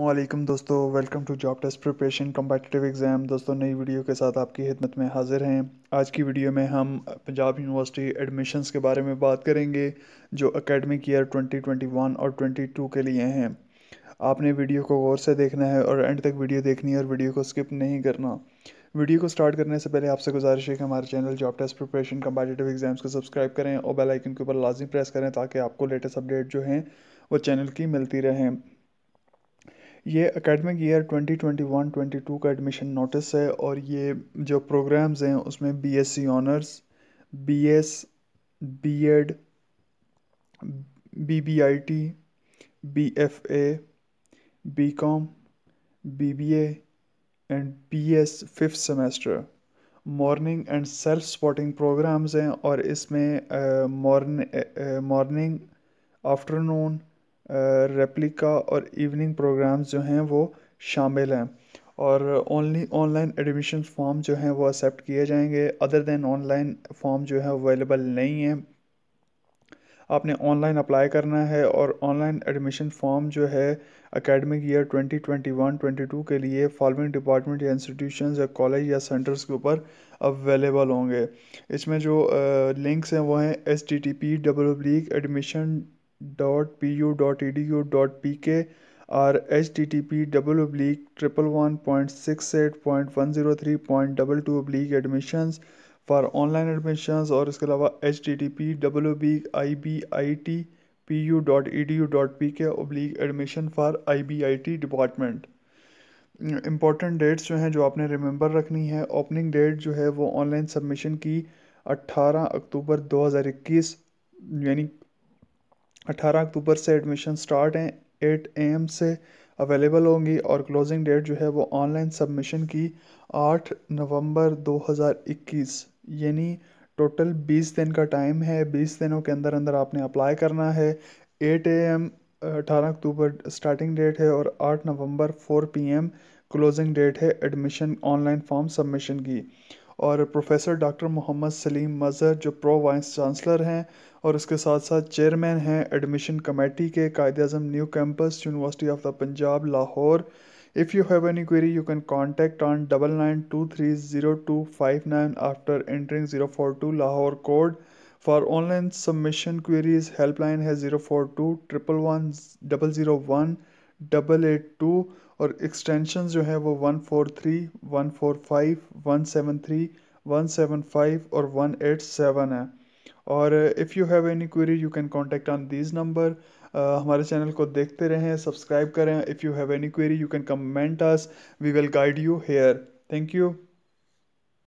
अल्लाम दोस्तों welcome to job test preparation competitive exam दोस्तों नई वीडियो के साथ आपकी खिदमत में हाज़िर हैं आज की वीडियो में हम पंजाब यूनिवर्सिटी एडमिशन्स के बारे में बात करेंगे जो अकेडमिक ईयर 2021 और 22 के लिए हैं आपने वीडियो को गौर से देखना है और एंड तक वीडियो देखनी है और वीडियो को स्किप नहीं करना वीडियो को स्टार्ट करने से पहले आपसे गुजारिश है कि हमारे channel job test preparation competitive exams को सब्सक्राइब करें और बेलाइकन के ऊपर लाजमी प्रेस करें ताकि आपको लेटेस्ट अपडेट जो हैं वो चैनल की मिलती रहें ये अकेडमिक ईयर 2021-22 का एडमिशन नोटिस है और ये जो प्रोग्राम्स हैं उसमें BSc honours BS BEd BBIT BFA BCom BBA and BS fifth semester morning and self spotting programmes हैं और इसमें मॉर्निंग uh, आफ्टरनून रेप्लिका और इवनिंग प्रोग्राम्स जो हैं वो शामिल हैं और ओनली ऑनलाइन एडमिशन फॉर्म जो हैं वो एक्सेप्ट किए जाएंगे अदर देन ऑनलाइन फॉर्म जो है अवेलेबल नहीं है आपने ऑनलाइन अप्लाई करना है और ऑनलाइन एडमिशन फॉर्म जो है एकेडमिक ईयर 2021-22 के लिए फॉलोइंग डिपार्टमेंट या इंस्टीट्यूशन या कॉलेज या सेंटर्स के ऊपर अवेलेबल होंगे इसमें जो लिंक्स हैं वो हैं S T T P W admission dot P U dot E D U dot P K और H T T P double oblique triple one point six eight point one zero three point double two oblique admissions for online admissions और इसके अलावा H T T P double oblique I B I T P U dot E D U dot P K oblique admission for I B I T department important dates जो हैं जो आपने remember रखनी है opening date जो है वो online submission की अट्ठारह अक्टूबर दो हज़ार इक्कीस यानी अठारह अक्टूबर से एडमिशन स्टार्ट हैं एट एम से अवेलेबल होंगी और क्लोजिंग डेट जो है वो ऑनलाइन सबमिशन की आठ नवंबर 2021 यानी टोटल बीस दिन का टाइम है बीस दिनों के अंदर अंदर आपने अप्लाई करना है एट ए एम अठारह अक्टूबर स्टार्टिंग डेट है और आठ नवंबर four P M closing date है एडमिशन ऑनलाइन फॉर्म सबमिशन की और प्रोफेसर डॉक्टर मोहम्मद सलीम मज़र जो प्रो वाइस चांसलर हैं और उसके साथ साथ चेयरमैन हैं एडमिशन कमेटी के Quaid Azam new campus university of the Punjab Lahore if you have any query you can contact on double nine two three zero two five nine after entering zero four two Lahore code for online submission queries helpline है zero four two triple one double zero one double eight two और extension जो है वो one four three one four five one seven three one seven five और one eight seven है और if you have any query you can contact on these number हमारे channel को देखते रहें सब्सक्राइब करें if you have any query you can comment us we will guide you here thank you